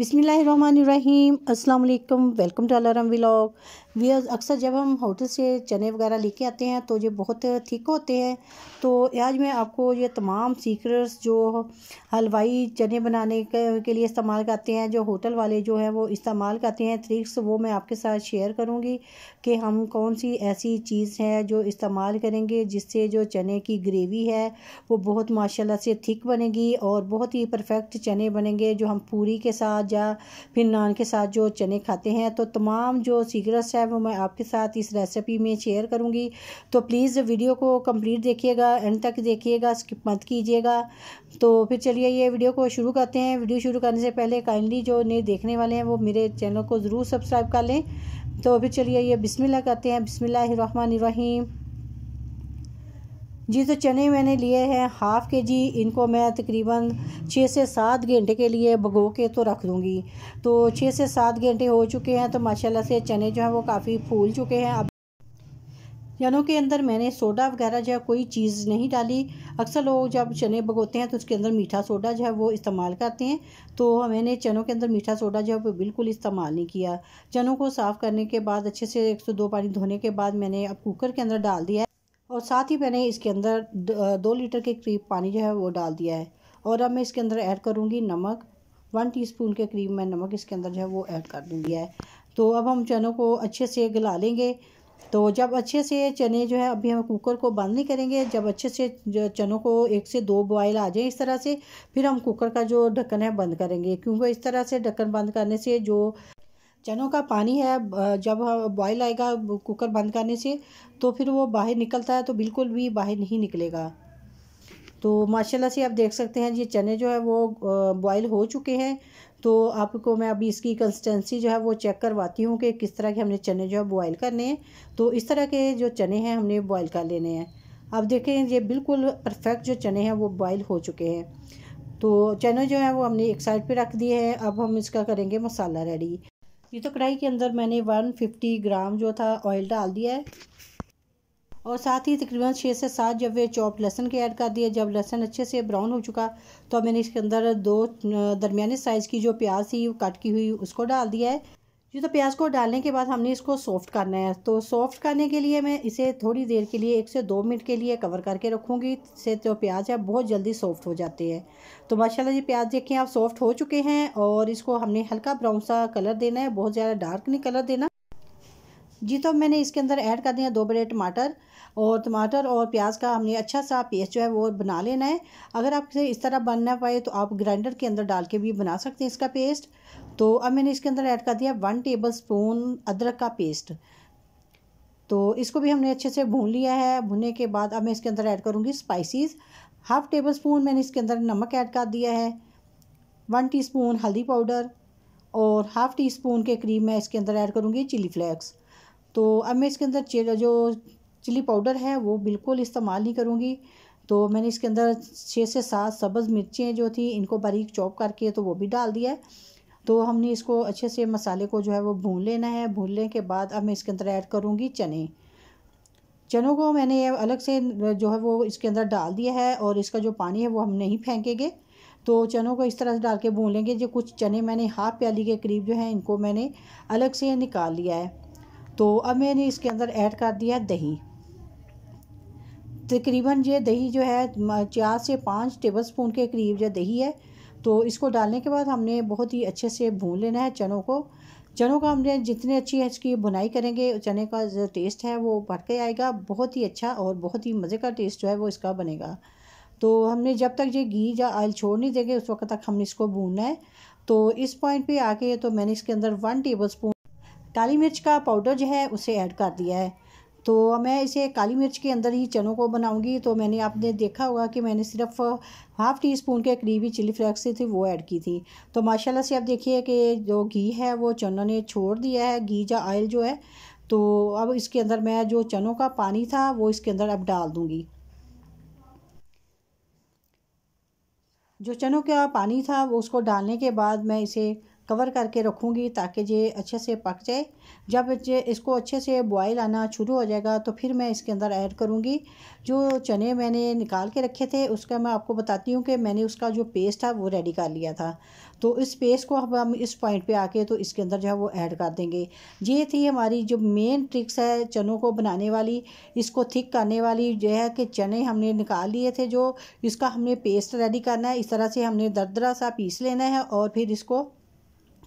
बिसमीम अल्लाम welcome to अलारम व्लॉग वे अक्सर जब हम होटल से चने वगैरह लेके आते हैं तो ये बहुत थिक होते हैं तो आज मैं आपको ये तमाम सीक्रेट्स जो हलवाई चने बनाने के लिए इस्तेमाल करते हैं जो होटल वाले जो हैं वो इस्तेमाल करते हैं ट्रिक्स वो मैं आपके साथ शेयर करूँगी कि हम कौन सी ऐसी चीज़ है जो इस्तेमाल करेंगे जिससे जो चने की ग्रेवी है वो बहुत माशाला से थिक बनेगी और बहुत ही परफेक्ट चने बनेंगे जो हम पूरी के साथ या फिर नान के साथ जो चने खाते हैं तो तमाम जो सीक्रेट्स है वो मैं आपके साथ इस रेसिपी में शेयर करूँगी तो प्लीज़ वीडियो को कंप्लीट देखिएगा एंड तक देखिएगा स्किप मत कीजिएगा तो फिर चलिए ये वीडियो को शुरू करते हैं वीडियो शुरू करने से पहले काइंडली जो नए देखने वाले हैं वो मेरे चैनल को ज़रूर सब्सक्राइब कर लें तो फिर चलिए ये बिस्मिल्लाह करते हैं बिस्मिल्लाह रहीम जी तो चने मैंने लिए हैं हाफ़ के जी इनको मैं तकरीबन छः से सात घंटे के लिए भगो के तो रख दूँगी तो छः से सात घंटे हो चुके हैं तो माशाल्लाह से चने जो हैं वो काफ़ी फूल चुके हैं अब चनों के अंदर मैंने सोडा वगैरह जो है कोई चीज़ नहीं डाली अक्सर लोग जब चने भगोते हैं तो उसके अंदर मीठा सोडा जो है वो इस्तेमाल करते हैं तो मैंने चनों के अंदर मीठा सोडा जो है वो बिल्कुल इस्तेमाल नहीं किया चनों को साफ़ करने के बाद अच्छे से एक सौ दो पानी धोने के बाद मैंने अब कुकर के अंदर डाल दिया और साथ ही मैंने इसके अंदर दो लीटर के करीब पानी जो है वो डाल दिया है और अब मैं इसके अंदर ऐड करूँगी नमक वन टीस्पून के करीब मैं नमक इसके अंदर जो है वो ऐड कर दूँगी है तो अब हम चनों को अच्छे से गला लेंगे तो जब अच्छे से चने जो है अभी हम कुकर को बंद नहीं करेंगे जब अच्छे से चनों को एक से दो बॉयल आ जाए इस तरह से फिर हम कुकर का जो ढक्कन है बंद करेंगे क्योंकि इस तरह से ढक्कन बंद करने से जो चनों का पानी है जब बॉयल आएगा कुकर बंद करने से तो फिर वो बाहर निकलता है तो बिल्कुल भी बाहर नहीं निकलेगा तो माशाल्लाह से आप देख सकते हैं ये चने जो है वो बॉयल हो चुके हैं तो आपको मैं अभी इसकी कंसिस्टेंसी जो है वो चेक करवाती हूँ कि किस तरह के हमने चने जो है बॉयल करने हैं तो इस तरह के जो चने हैं हमने बॉयल कर लेने हैं अब देखें ये बिल्कुल परफेक्ट जो चने हैं वो बॉयल हो चुके हैं तो चने जो है वो हमने एक साइड पे रख दिए हैं अब हम इसका करेंगे मसाला रेडी ये तो कढ़ाई के अंदर मैंने 150 ग्राम जो था ऑयल डाल दिया है और साथ ही तकरीबन छः से सात जब वे चॉप लहसन के ऐड कर दिए जब लहसन अच्छे से ब्राउन हो चुका तो मैंने इसके अंदर दो दरमिया साइज़ की जो प्याज थी कट की हुई उसको डाल दिया है ये तो प्याज को डालने के बाद हमने इसको सॉफ्ट करना है तो सॉफ्ट करने के लिए मैं इसे थोड़ी देर के लिए एक से दो मिनट के लिए कवर करके रखूँगी इससे जो तो प्याज है बहुत जल्दी सॉफ्ट हो जाते हैं तो माशाल्लाह जी प्याज देखें आप सॉफ्ट हो चुके हैं और इसको हमने हल्का ब्राउन सा कलर देना है बहुत ज़्यादा डार्क नहीं कलर देना जी तो मैंने इसके अंदर ऐड कर दिया दो बड़े टमाटर और टमाटर और प्याज का हमने अच्छा सा पेस्ट जो है वो बना लेना है अगर आपसे इस तरह बन ना पाए तो आप ग्राइंडर के अंदर डाल के भी बना सकते हैं इसका पेस्ट तो अब मैंने इसके अंदर ऐड कर दिया वन टेबल स्पून अदरक का पेस्ट तो इसको भी हमने अच्छे से भून लिया है भूनने के बाद अब मैं इसके अंदर ऐड करूँगी स्पाइसीज़ हाफ़ टेबल स्पून मैंने इसके अंदर नमक ऐड कर दिया है वन टीस्पून हल्दी पाउडर और हाफ़ टी स्पून के करीब मैं इसके अंदर ऐड करूँगी चिली फ्लेक्स तो अब मैं इसके अंदर जो चिली पाउडर है वो बिल्कुल इस्तेमाल नहीं करूँगी तो मैंने इसके अंदर छः से सात सब्ज़ मिर्चें जो थी इनको बारीक चॉप करके तो वो भी डाल दिया है तो हमने इसको अच्छे से मसाले को जो है वो भून लेना है भूनने के बाद अब मैं इसके अंदर ऐड करूँगी चने चनों को मैंने अलग से जो है वो इसके अंदर डाल दिया है और इसका जो पानी है वो हम नहीं फेंकेंगे तो चनों को इस तरह से डाल के भून लेंगे जो कुछ चने मैंने हाफ प्याली के करीब जो है इनको मैंने अलग से निकाल लिया है तो अब मैंने इसके अंदर ऐड कर दिया दही तकरीबन ये दही जो है चार से पाँच टेबल स्पून के करीब जो दही है तो इसको डालने के बाद हमने बहुत ही अच्छे से भून लेना है चनों को चनों का हमने जितने अच्छी इसकी बुनाई करेंगे चने का जो टेस्ट है वो बढ़ के आएगा बहुत ही अच्छा और बहुत ही मज़े का टेस्ट जो है वो इसका बनेगा तो हमने जब तक ये घी या ऑयल छोड़ नहीं देंगे उस वक्त तक हमने इसको भूनना है तो इस पॉइंट पे आके तो मैंने इसके अंदर वन टेबल स्पून काली मिर्च का पाउडर जो है उसे ऐड कर दिया है तो मैं इसे काली मिर्च के अंदर ही चनों को बनाऊंगी तो मैंने आपने देखा होगा कि मैंने सिर्फ हाफ़ टी स्पून के ही चिली फ्लेक्स थी वो ऐड की थी तो माशाल्लाह से आप देखिए कि जो घी है वो चनों ने छोड़ दिया है घी या ऑयल जो है तो अब इसके अंदर मैं जो चनों का पानी था वो इसके अंदर अब डाल दूँगी जो चनों का पानी था वो उसको डालने के बाद मैं इसे कवर करके रखूँगी ताकि ये अच्छे से पक जाए जब इसको अच्छे से बॉयल आना शुरू हो जाएगा तो फिर मैं इसके अंदर ऐड करूँगी जो चने मैंने निकाल के रखे थे उसका मैं आपको बताती हूँ कि मैंने उसका जो पेस्ट था वो रेडी कर लिया था तो इस पेस्ट को अब हम इस पॉइंट पे आके तो इसके अंदर जो है वो ऐड कर देंगे ये थी हमारी जो मेन ट्रिक्स है चनों को बनाने वाली इसको थिक करने वाली जो है कि चने हमने निकाल लिए थे जो इसका हमने पेस्ट रेडी करना है इस तरह से हमने दरदरा सा पीस लेना है और फिर इसको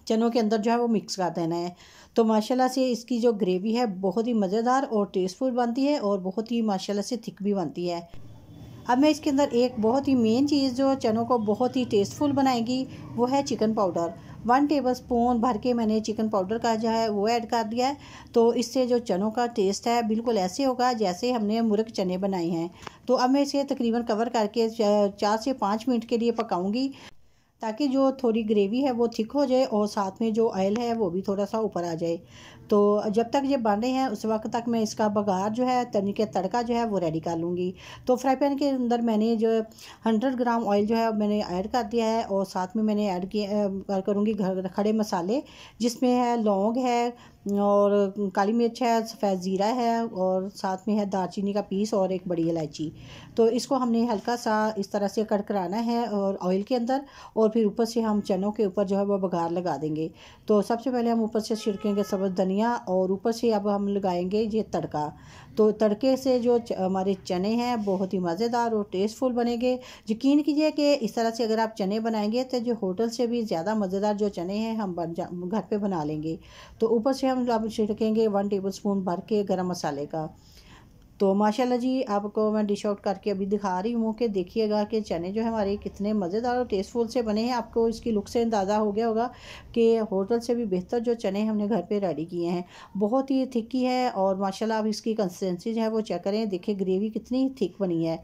चनों के अंदर जो है वो मिक्स कर देना है तो माशाल्लाह से इसकी जो ग्रेवी है बहुत ही मज़ेदार और टेस्टफुल बनती है और बहुत ही माशाल्लाह से थिक भी बनती है अब मैं इसके अंदर एक बहुत ही मेन चीज़ जो चनों को बहुत ही टेस्टफुल बनाएगी वो है chicken powder one tablespoon भर के मैंने चिकन पाउडर का जो है वो ऐड कर दिया है तो इससे जो चनों का टेस्ट है बिल्कुल ऐसे होगा जैसे हमने मुर्ग चने बनाए हैं तो अब मैं इसे तकरीबन कवर करके चार से पाँच मिनट के लिए पकाऊंगी ताकि जो थोड़ी ग्रेवी है वो थिक हो जाए और साथ में जो ऑयल है वो भी थोड़ा सा ऊपर आ जाए तो जब तक ये बन रहे हैं उस वक्त तक मैं इसका बघार जो है तनी के तड़का जो है वो रेडी कर लूँगी तो फ्राई पैन के अंदर मैंने जो हंड्रेड ग्राम ऑयल जो है मैंने ऐड कर दिया है और साथ में मैंने ऐड किया करूँगी घर खड़े मसाले जिसमें है लौंग है और काली मिर्च है सफ़ेद ज़ीरा है और साथ में है दालचीनी का पीस और एक बड़ी इलायची तो इसको हमने हल्का सा इस तरह से कड़कराना है और ऑयल के अंदर और फिर ऊपर से हम चनों के ऊपर जो है वो बघार लगा देंगे तो सबसे पहले हम ऊपर से छिड़केंगे सब्ज़ धनी धनिया और ऊपर से अब हम लगाएंगे ये तड़का तो तड़के से जो हमारे चने हैं बहुत ही मज़ेदार और टेस्टफुल बनेंगे यकीन कीजिए कि इस तरह से अगर आप चने बनाएंगे तो जो होटल से भी ज़्यादा मज़ेदार जो चने हैं हम बन जा घर पर बना लेंगे तो ऊपर से हम अब छिड़केंगे वन टेबल स्पून भर के गर्म मसाले का तो माशाल्लाह जी आपको मैं डिश आउट करके अभी दिखा रही हूँ कि देखिएगा कि चने जो है हमारे कितने मज़ेदार और टेस्टफुल से बने हैं आपको इसकी लुक से अंदाज़ा हो गया होगा कि होटल से भी बेहतर जो चने हमने घर पे रेडी किए हैं बहुत ही थिक्की है और माशाल्लाह आप इसकी कंसिस्टेंसी जो है वो चेक करें देखिए ग्रेवी कितनी थिक बनी है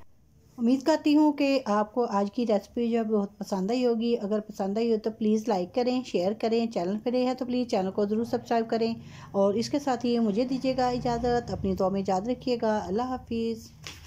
उम्मीद करती हूँ कि आपको आज की रेसिपी जो है बहुत पसंद आई होगी अगर पसंद आई हो तो प्लीज़ लाइक करें शेयर करें चैनल पर है तो प्लीज़ चैनल को ज़रूर सब्सक्राइब करें और इसके साथ ही मुझे दीजिएगा इजाज़त अपनी दुआ में याद रखिएगा अल्लाह हाफिज़